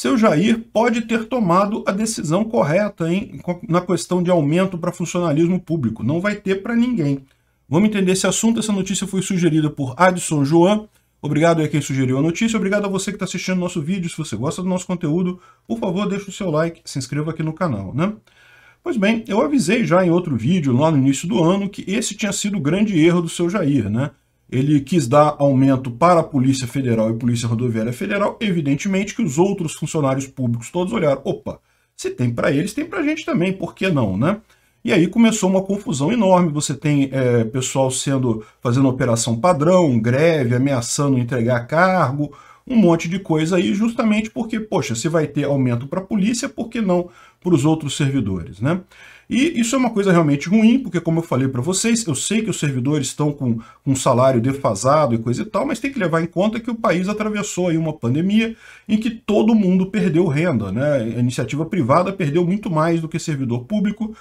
seu Jair pode ter tomado a decisão correta hein, na questão de aumento para funcionalismo público. Não vai ter para ninguém. Vamos entender esse assunto. Essa notícia foi sugerida por Adson Joan. Obrigado a quem sugeriu a notícia. Obrigado a você que está assistindo nosso vídeo. Se você gosta do nosso conteúdo, por favor, deixe o seu like, se inscreva aqui no canal. Né? Pois bem, eu avisei já em outro vídeo, lá no início do ano, que esse tinha sido o grande erro do seu Jair. Né? ele quis dar aumento para a Polícia Federal e Polícia Rodoviária Federal, evidentemente que os outros funcionários públicos todos olharam, opa, se tem para eles, tem para a gente também, por que não, né? E aí começou uma confusão enorme, você tem é, pessoal sendo fazendo operação padrão, greve, ameaçando entregar cargo, um monte de coisa aí, justamente porque, poxa, se vai ter aumento para a polícia, por que não para os outros servidores, né? E isso é uma coisa realmente ruim, porque como eu falei para vocês, eu sei que os servidores estão com, com um salário defasado e coisa e tal, mas tem que levar em conta que o país atravessou aí uma pandemia em que todo mundo perdeu renda, né? A iniciativa privada perdeu muito mais do que servidor público.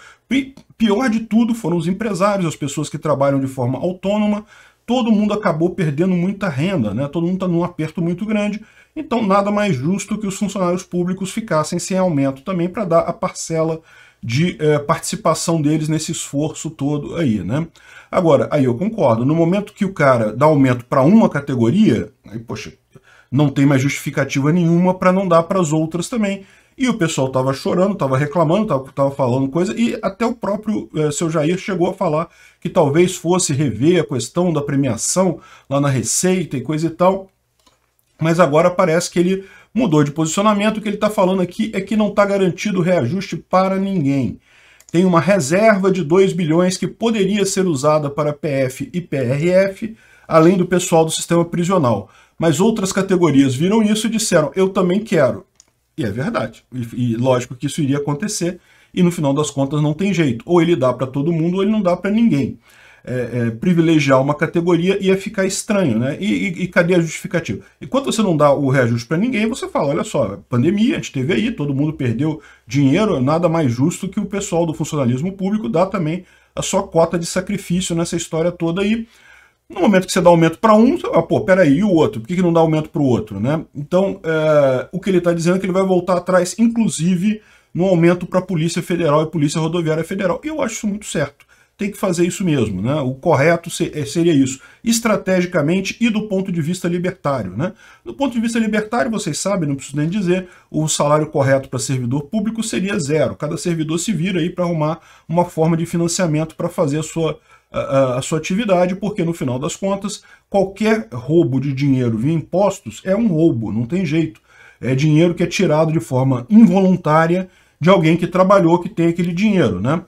Pior de tudo foram os empresários, as pessoas que trabalham de forma autônoma, todo mundo acabou perdendo muita renda, né? todo mundo está num aperto muito grande, então nada mais justo que os funcionários públicos ficassem sem aumento também para dar a parcela de eh, participação deles nesse esforço todo aí, né? Agora, aí eu concordo, no momento que o cara dá aumento para uma categoria, aí, poxa, não tem mais justificativa nenhuma para não dar para as outras também. E o pessoal estava chorando, estava reclamando, estava falando coisa, e até o próprio eh, seu Jair chegou a falar que talvez fosse rever a questão da premiação lá na Receita e coisa e tal. Mas agora parece que ele mudou de posicionamento. O que ele está falando aqui é que não está garantido reajuste para ninguém. Tem uma reserva de 2 bilhões que poderia ser usada para PF e PRF, além do pessoal do sistema prisional. Mas outras categorias viram isso e disseram, eu também quero. E é verdade. E, e lógico que isso iria acontecer, e no final das contas não tem jeito. Ou ele dá para todo mundo, ou ele não dá para ninguém. É, é, privilegiar uma categoria ia ficar estranho, né? E, e, e cadê a justificativa? Enquanto você não dá o reajuste para ninguém, você fala, olha só, pandemia, a gente teve aí, todo mundo perdeu dinheiro, nada mais justo que o pessoal do funcionalismo público dar também a sua cota de sacrifício nessa história toda aí. No momento que você dá aumento para um, você fala, pô, peraí, e o outro? Por que, que não dá aumento para o outro? Né? Então, é, o que ele está dizendo é que ele vai voltar atrás, inclusive, no aumento para a Polícia Federal e Polícia Rodoviária Federal. E eu acho isso muito certo. Tem que fazer isso mesmo. Né? O correto eh, seria isso, estrategicamente e do ponto de vista libertário. Né? Do ponto de vista libertário, vocês sabem, não preciso nem dizer, o salário correto para servidor público seria zero. Cada servidor se vira aí para arrumar uma forma de financiamento para fazer a sua a, a, sua atividade, porque no final das contas, qualquer roubo de dinheiro via impostos é um roubo, não tem jeito. É dinheiro que é tirado de forma involuntária de alguém que trabalhou, que tem aquele dinheiro, né?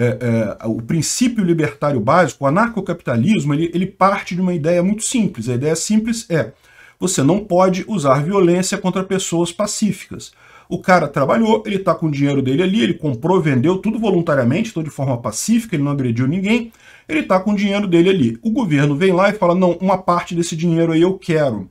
É, é, o princípio libertário básico, o anarcocapitalismo, ele, ele parte de uma ideia muito simples. A ideia simples é você não pode usar violência contra pessoas pacíficas. O cara trabalhou, ele está com o dinheiro dele ali, ele comprou, vendeu tudo voluntariamente, tudo então de forma pacífica, ele não agrediu ninguém, ele está com o dinheiro dele ali. O governo vem lá e fala, não, uma parte desse dinheiro aí eu quero.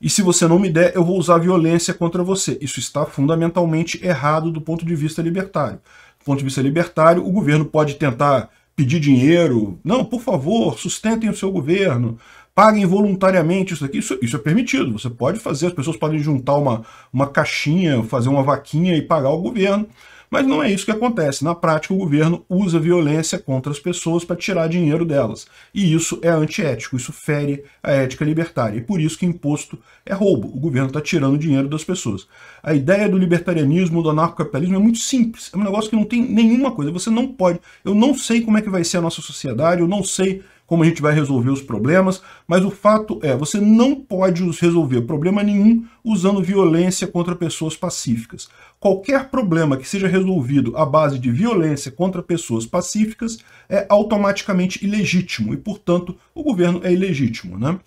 E se você não me der, eu vou usar violência contra você. Isso está fundamentalmente errado do ponto de vista libertário. Do ponto de vista libertário, o governo pode tentar pedir dinheiro, não, por favor, sustentem o seu governo, paguem voluntariamente isso aqui, isso, isso, é permitido, você pode fazer, as pessoas podem juntar uma, uma caixinha, fazer uma vaquinha e pagar ao governo, mas não é isso que acontece. Na prática, o governo usa violência contra as pessoas para tirar dinheiro delas. E isso é antiético, isso fere a ética libertária. E por isso que imposto é roubo. O governo está tirando dinheiro das pessoas. A ideia do libertarianismo, do anarcocapitalismo é muito simples. É um negócio que não tem nenhuma coisa. Você não pode... Eu não sei como é que vai ser a nossa sociedade, eu não sei como a gente vai resolver os problemas, mas o fato é, você não pode resolver problema nenhum usando violência contra pessoas pacíficas. Qualquer problema que seja resolvido à base de violência contra pessoas pacíficas é automaticamente ilegítimo e, portanto, o governo é ilegítimo, né?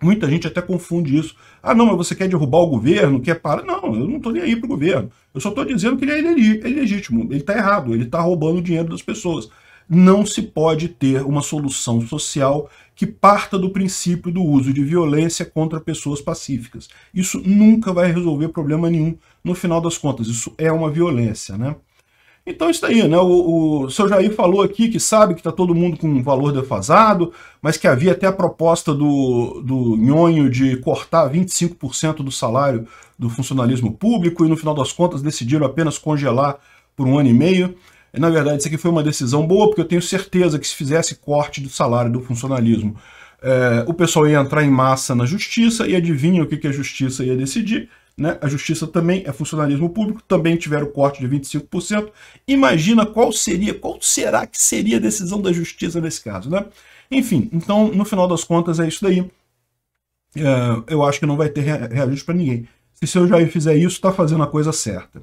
Muita gente até confunde isso. Ah, não, mas você quer derrubar o governo, quer parar. Não, eu não estou nem aí para o governo. Eu só estou dizendo que ele é, é ilegítimo. Ele está errado, ele está roubando o dinheiro das pessoas não se pode ter uma solução social que parta do princípio do uso de violência contra pessoas pacíficas. Isso nunca vai resolver problema nenhum. No final das contas, isso é uma violência, né? Então isso aí, né? O, o seu Jair falou aqui que sabe que está todo mundo com um valor defasado, mas que havia até a proposta do, do Nhonho de cortar 25% do salário do funcionalismo público e no final das contas decidiram apenas congelar por um ano e meio. É, na verdade, isso aqui foi uma decisão boa, porque eu tenho certeza que se fizesse corte do salário do funcionalismo, é, o pessoal ia entrar em massa na justiça e adivinha o que, que a justiça ia decidir. Né? A justiça também é funcionalismo público, também tiveram corte de 25%. Imagina qual seria, qual será que seria a decisão da justiça nesse caso, né? Enfim, então, no final das contas, é isso daí. É, eu acho que não vai ter reajuste para ninguém. Se o seu Jair fizer isso, está fazendo a coisa certa.